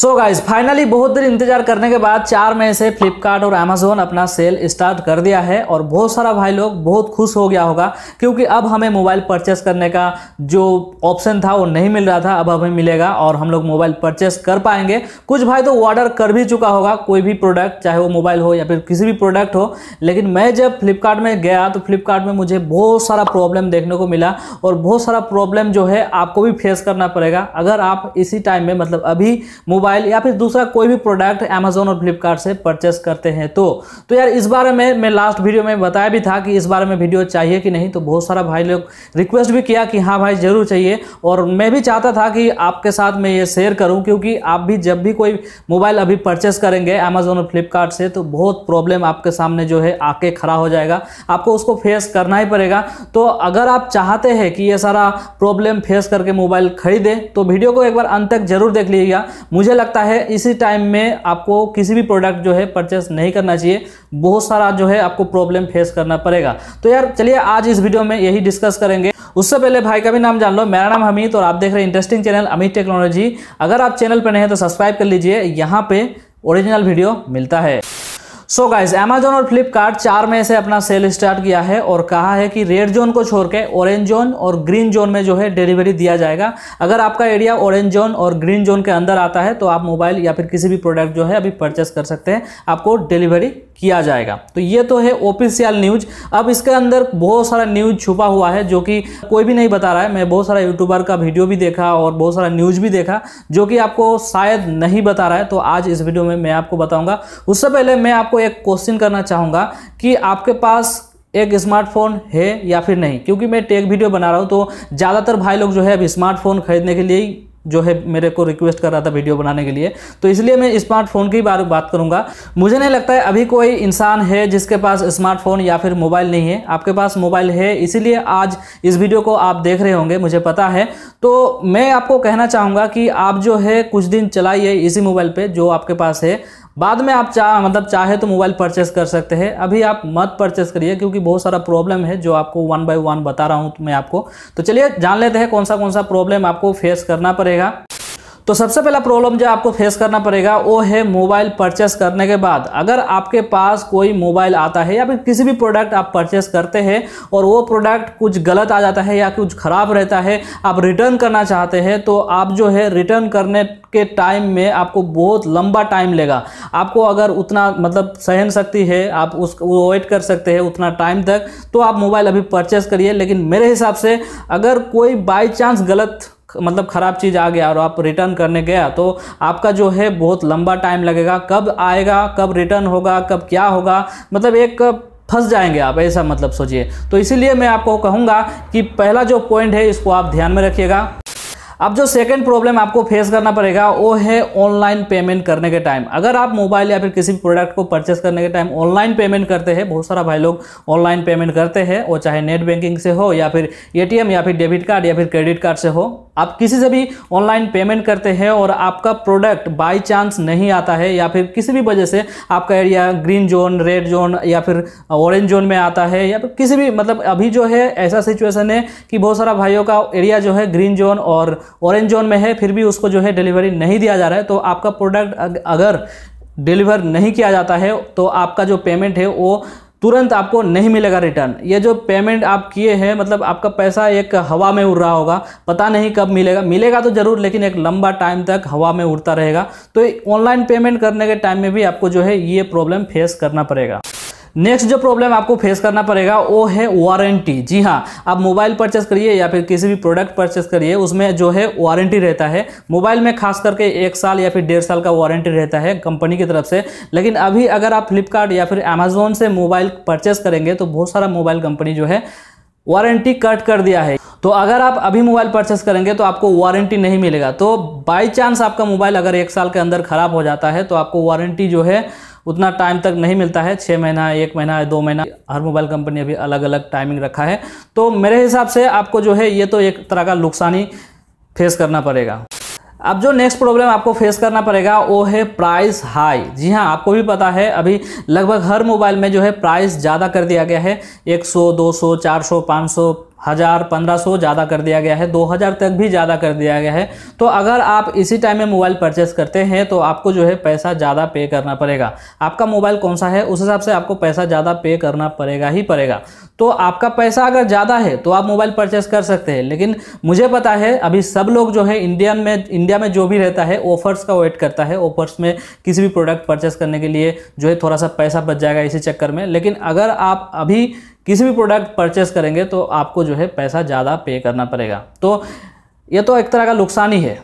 so guys finally बहुत देर इंतजार करने के बाद चार मई से फ्लिपकार्ट और अमेजोन अपना सेल स्टार्ट कर दिया है और बहुत सारा भाई लोग बहुत खुश हो गया होगा क्योंकि अब हमें मोबाइल परचेस करने का जो ऑप्शन था वो नहीं मिल रहा था अब हमें मिलेगा और हम लोग मोबाइल परचेस कर पाएंगे कुछ भाई तो ऑर्डर कर भी चुका होगा कोई भी प्रोडक्ट चाहे वो मोबाइल हो या फिर किसी भी प्रोडक्ट हो लेकिन मैं जब फ्लिपकार्ट में गया तो फ्लिपकार्ट में मुझे बहुत सारा प्रॉब्लम देखने को मिला और बहुत सारा प्रॉब्लम जो है आपको भी फेस करना पड़ेगा अगर आप इसी टाइम में मतलब अभी मोबाइल मोबाइल या फिर दूसरा कोई भी प्रोडक्ट अमेजोन और फ्लिपकार्ट से परचेस करते हैं तो तो यार इस बारे में मैं लास्ट वीडियो में बताया भी था कि इस बारे में वीडियो चाहिए कि नहीं तो बहुत सारा भाई लोग रिक्वेस्ट भी किया कि हाँ भाई ज़रूर चाहिए और मैं भी चाहता था कि आपके साथ मैं ये शेयर करूँ क्योंकि आप भी जब भी कोई मोबाइल अभी परचेस करेंगे अमेजोन और फ्लिपकार्ट से तो बहुत प्रॉब्लम आपके सामने जो है आके खड़ा हो जाएगा आपको उसको फेस करना ही पड़ेगा तो अगर आप चाहते हैं कि ये सारा प्रॉब्लम फेस करके मोबाइल खरीदें तो वीडियो को एक बार अंत तक जरूर देख लीजिएगा मुझे मुझे लगता है इसी टाइम में आपको किसी भी प्रोडक्ट जो है परचेस नहीं करना चाहिए बहुत सारा जो है आपको प्रॉब्लम फेस करना पड़ेगा तो यार चलिए आज इस वीडियो में यही डिस्कस करेंगे उससे पहले भाई का भी नाम जान लो मेरा नाम हमीद और आप देख रहे हैं इंटरेस्टिंग चैनल अमित टेक्नोलॉजी अगर आप चैनल पर नहीं हैं तो सब्सक्राइब कर लीजिए यहाँ पे ओरिजिनल वीडियो मिलता है सो गाइज अमेजोन और फ्लिपकार्ट चार में से अपना सेल स्टार्ट किया है और कहा है कि रेड जोन को छोड़ के ऑरेंज जोन और ग्रीन जोन में जो है डिलीवरी दिया जाएगा अगर आपका एरिया ऑरेंज जोन और ग्रीन जोन के अंदर आता है तो आप मोबाइल या फिर किसी भी प्रोडक्ट जो है अभी परचेस कर सकते हैं आपको डिलीवरी किया जाएगा तो ये तो है ऑफिशियल न्यूज अब इसके अंदर बहुत सारा न्यूज छुपा हुआ है जो कि कोई भी नहीं बता रहा है मैं बहुत सारा यूट्यूबर का वीडियो भी देखा और बहुत सारा न्यूज भी देखा जो कि आपको शायद नहीं बता रहा है तो आज इस वीडियो में मैं आपको बताऊंगा उससे पहले मैं आपको एक क्वेश्चन करना चाहूँगा कि आपके पास एक स्मार्टफोन है या फिर नहीं क्योंकि मैं टेक वीडियो बना रहा हूँ तो ज़्यादातर भाई लोग जो है अब स्मार्टफोन खरीदने के लिए जो है मेरे को रिक्वेस्ट कर रहा था वीडियो बनाने के लिए तो इसलिए मैं स्मार्टफोन की बार बात करूंगा मुझे नहीं लगता है अभी कोई इंसान है जिसके पास स्मार्टफोन या फिर मोबाइल नहीं है आपके पास मोबाइल है इसीलिए आज इस वीडियो को आप देख रहे होंगे मुझे पता है तो मैं आपको कहना चाहूँगा कि आप जो है कुछ दिन चलाइए इसी मोबाइल पर जो आपके पास है बाद में आप चाह मतलब चाहे तो मोबाइल परचेस कर सकते हैं अभी आप मत परचेस करिए क्योंकि बहुत सारा प्रॉब्लम है जो आपको वन बाय वन बता रहा हूँ तो मैं आपको तो चलिए जान लेते हैं कौन सा कौन सा प्रॉब्लम आपको फेस करना पड़ेगा तो सबसे पहला प्रॉब्लम जो आपको फेस करना पड़ेगा वो है मोबाइल परचेस करने के बाद अगर आपके पास कोई मोबाइल आता है या फिर किसी भी प्रोडक्ट आप परचेस करते हैं और वो प्रोडक्ट कुछ गलत आ जाता है या कुछ ख़राब रहता है आप रिटर्न करना चाहते हैं तो आप जो है रिटर्न करने के टाइम में आपको बहुत लंबा टाइम लेगा आपको अगर उतना मतलब सहन सकती है आप उस वेट कर सकते हैं उतना टाइम तक तो आप मोबाइल अभी परचेस करिए लेकिन मेरे हिसाब से अगर कोई बाई चांस गलत मतलब ख़राब चीज़ आ गया और आप रिटर्न करने गया तो आपका जो है बहुत लंबा टाइम लगेगा कब आएगा कब रिटर्न होगा कब क्या होगा मतलब एक फंस जाएंगे आप ऐसा मतलब सोचिए तो इसीलिए मैं आपको कहूँगा कि पहला जो पॉइंट है इसको आप ध्यान में रखिएगा अब जो सेकंड प्रॉब्लम आपको फेस करना पड़ेगा वो है ऑनलाइन पेमेंट करने के टाइम अगर आप मोबाइल या फिर किसी भी प्रोडक्ट को परचेस करने के टाइम ऑनलाइन पेमेंट करते हैं बहुत सारा भाई लोग ऑनलाइन पेमेंट करते हैं वो चाहे नेट बैंकिंग से हो या फिर एटीएम या फिर डेबिट कार्ड या फिर क्रेडिट कार्ड से हो आप किसी से भी ऑनलाइन पेमेंट करते हैं और आपका प्रोडक्ट बाई चांस नहीं आता है या फिर किसी भी वजह से आपका area green zone red zone या फिर ऑरेंज जोन में आता है या फिर किसी भी मतलब अभी जो है ऐसा सिचुएशन है कि बहुत सारा भाइयों का एरिया जो है ग्रीन जोन और ऑरेंज जोन में है फिर भी उसको जो है डिलीवरी नहीं दिया जा रहा है तो आपका प्रोडक्ट अगर डिलीवर नहीं किया जाता है तो आपका जो पेमेंट है वो तुरंत आपको नहीं मिलेगा रिटर्न ये जो पेमेंट आप किए हैं मतलब आपका पैसा एक हवा में उड़ रहा होगा पता नहीं कब मिलेगा मिलेगा तो ज़रूर लेकिन एक लंबा टाइम तक हवा में उड़ता रहेगा तो ऑनलाइन पेमेंट करने के टाइम में भी आपको जो है ये प्रॉब्लम फेस करना पड़ेगा नेक्स्ट जो प्रॉब्लम आपको फेस करना पड़ेगा वो है वारंटी जी हाँ आप मोबाइल परचेस करिए या फिर किसी भी प्रोडक्ट परचेस करिए उसमें जो है वारंटी रहता है मोबाइल में खास करके एक साल या फिर डेढ़ साल का वारंटी रहता है कंपनी की तरफ से लेकिन अभी अगर आप फ्लिपकार्ट या फिर अमेजोन से मोबाइल परचेस करेंगे तो बहुत सारा मोबाइल कंपनी जो है वारंटी कट कर दिया है तो अगर आप अभी मोबाइल परचेस करेंगे तो आपको वारंटी नहीं मिलेगा तो बाई चांस आपका मोबाइल अगर एक साल के अंदर ख़राब हो जाता है तो आपको वारंटी जो है उतना टाइम तक नहीं मिलता है छः महीना एक महीना दो महीना हर मोबाइल कंपनी अभी अलग अलग टाइमिंग रखा है तो मेरे हिसाब से आपको जो है ये तो एक तरह का नुकसान फेस करना पड़ेगा अब जो नेक्स्ट प्रॉब्लम आपको फेस करना पड़ेगा वो है प्राइस हाई जी हाँ आपको भी पता है अभी लगभग हर मोबाइल में जो है प्राइस ज़्यादा कर दिया गया है 100, 200, 400, 500 हज़ार पंद्रह सौ ज़्यादा कर दिया गया है दो हज़ार तक भी ज़्यादा कर दिया गया है तो अगर आप इसी टाइम में मोबाइल परचेस करते हैं तो आपको जो है पैसा ज़्यादा पे करना पड़ेगा आपका मोबाइल कौन सा है उस हिसाब से आपको पैसा ज़्यादा पे करना पड़ेगा ही पड़ेगा तो आपका पैसा अगर ज़्यादा है तो आप मोबाइल परचेस कर सकते हैं लेकिन मुझे पता है अभी सब लोग जो है इंडियन में इंडिया में जो भी रहता है ऑफर्स का वेट करता है ऑफर्स में किसी भी प्रोडक्ट परचेस करने के लिए जो है थोड़ा सा पैसा बच जाएगा इसी चक्कर में लेकिन अगर आप अभी किसी भी प्रोडक्ट परचेस करेंगे तो आपको जो है पैसा ज़्यादा पे करना पड़ेगा तो ये तो एक तरह का नुकसान ही है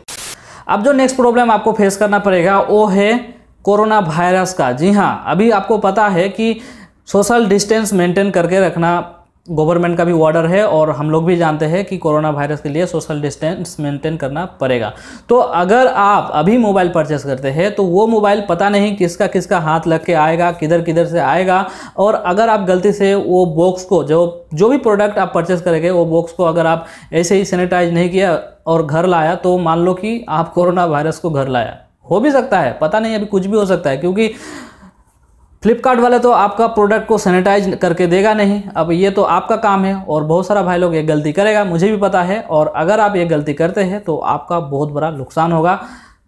अब जो नेक्स्ट प्रॉब्लम आपको फेस करना पड़ेगा वो है कोरोना वायरस का जी हाँ अभी आपको पता है कि सोशल डिस्टेंस मेंटेन करके रखना गवर्नमेंट का भी ऑर्डर है और हम लोग भी जानते हैं कि कोरोना वायरस के लिए सोशल डिस्टेंस मेंटेन करना पड़ेगा तो अगर आप अभी मोबाइल परचेस करते हैं तो वो मोबाइल पता नहीं किसका किसका हाथ लग के आएगा किधर किधर से आएगा और अगर आप गलती से वो बॉक्स को जो जो भी प्रोडक्ट आप परचेस करेंगे वो बॉक्स को अगर आप ऐसे ही सैनिटाइज नहीं किया और घर लाया तो मान लो कि आप कोरोना वायरस को घर लाया हो भी सकता है पता नहीं अभी कुछ भी हो सकता है क्योंकि फ्लिपकार्ट वाला तो आपका प्रोडक्ट को सैनिटाइज करके देगा नहीं अब ये तो आपका काम है और बहुत सारा भाई लोग ये गलती करेगा मुझे भी पता है और अगर आप ये गलती करते हैं तो आपका बहुत बड़ा नुकसान होगा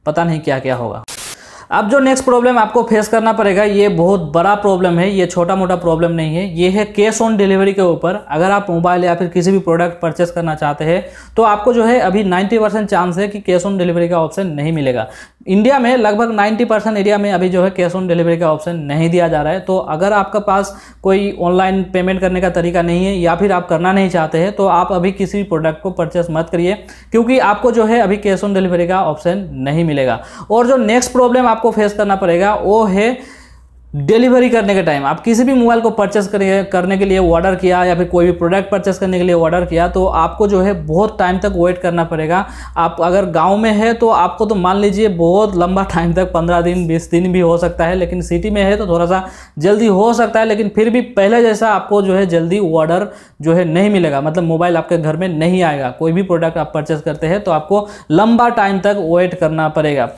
पता नहीं क्या क्या होगा अब जो नेक्स्ट प्रॉब्लम आपको फेस करना पड़ेगा ये बहुत बड़ा प्रॉब्लम है ये छोटा मोटा प्रॉब्लम नहीं है ये है कैश ऑन डिलीवरी के ऊपर अगर आप मोबाइल या फिर किसी भी प्रोडक्ट परचेस करना चाहते हैं तो आपको जो है अभी 90 परसेंट चांस है कि कैश ऑन डिलीवरी का ऑप्शन नहीं मिलेगा इंडिया में लगभग 90 परसेंट एरिया में अभी जो है कैश ऑन डिलीवरी का ऑप्शन नहीं दिया जा रहा है तो अगर आपका पास कोई ऑनलाइन पेमेंट करने का तरीका नहीं है या फिर आप करना नहीं चाहते हैं तो आप अभी किसी भी प्रोडक्ट को परचेस मत करिए क्योंकि आपको जो है अभी कैश ऑन डिलीवरी का ऑप्शन नहीं मिलेगा और जो नेक्स्ट प्रॉब्लम आपको फेस करना पड़ेगा वो है डिलीवरी करने के टाइम आप किसी भी मोबाइल को परचेस करने के लिए ऑर्डर किया या फिर कोई भी प्रोडक्ट परचेस करने के लिए ऑर्डर किया तो आपको जो है बहुत टाइम तक वेट करना पड़ेगा आप अगर गांव में है तो आपको तो मान लीजिए बहुत लंबा टाइम तक पंद्रह दिन बीस दिन भी हो सकता है लेकिन सिटी में है तो थोड़ा सा जल्दी हो सकता है लेकिन फिर भी पहले जैसा आपको जो है जल्दी ऑर्डर जो है नहीं मिलेगा मतलब मोबाइल आपके घर में नहीं आएगा कोई भी प्रोडक्ट आप परचेस करते हैं तो आपको लंबा टाइम तक वेट करना पड़ेगा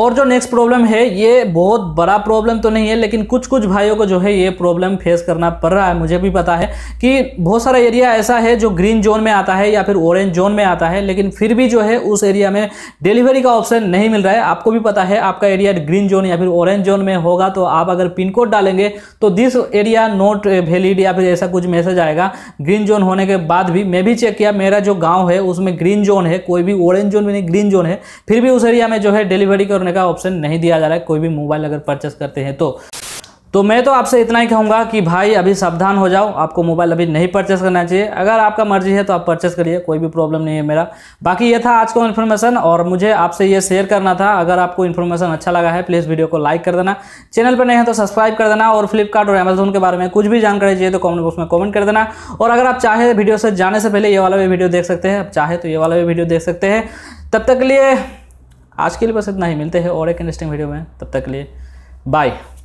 और जो नेक्स्ट प्रॉब्लम है ये बहुत बड़ा प्रॉब्लम तो नहीं है लेकिन कुछ कुछ भाइयों को जो है ये प्रॉब्लम फेस करना पड़ रहा है मुझे भी पता है कि बहुत सारा एरिया ऐसा है जो ग्रीन जोन में आता है या फिर ऑरेंज जोन में आता है लेकिन फिर भी जो है उस एरिया में डिलीवरी का ऑप्शन नहीं मिल रहा है आपको भी पता है आपका एरिया ग्रीन जोन या फिर ऑरेंज जोन में होगा तो आप अगर पिन कोड डालेंगे तो दिस एरिया नोट वैलिड या फिर ऐसा कुछ मैसेज आएगा ग्रीन जोन होने के बाद भी मैं भी चेक किया मेरा जो गाँव है उसमें ग्रीन जोन है कोई भी ऑरेंज जोन में नहीं ग्रीन जोन है फिर भी उस एरिया में जो है डिलीवरी करने रखने का ऑप्शन नहीं दिया जा रहा है कोई भी मोबाइल अगर परचेस करते हैं तो तो मैं तो आपसे इतना ही कहूँगा कि भाई अभी सावधान हो जाओ आपको मोबाइल अभी नहीं परचेस करना चाहिए अगर आपका मर्जी है तो आप परचेस करिए कोई भी प्रॉब्लम नहीं है मेरा बाकी ये था आज का इन्फॉर्मेशन और मुझे आपसे ये शेयर करना था अगर आपको इन्फॉर्मेशन अच्छा लगा है प्लीज़ वीडियो को लाइक कर देना चैनल पर नहीं है तो सब्सक्राइब कर देना और फ्लिपकार्ट और अमेजोन के बारे में कुछ भी जानकारी चाहिए तो कॉमेंट बॉक्स में कॉमेंट कर देना और अगर आप चाहे वीडियो से जाने से पहले ये वाला भी वीडियो देख सकते हैं आप चाहे तो ये वाला भी वीडियो देख सकते हैं तब तक के लिए आज के लिए बस इतना ही मिलते हैं और एक इंटरेस्टिंग वीडियो में तब तक के लिए बाय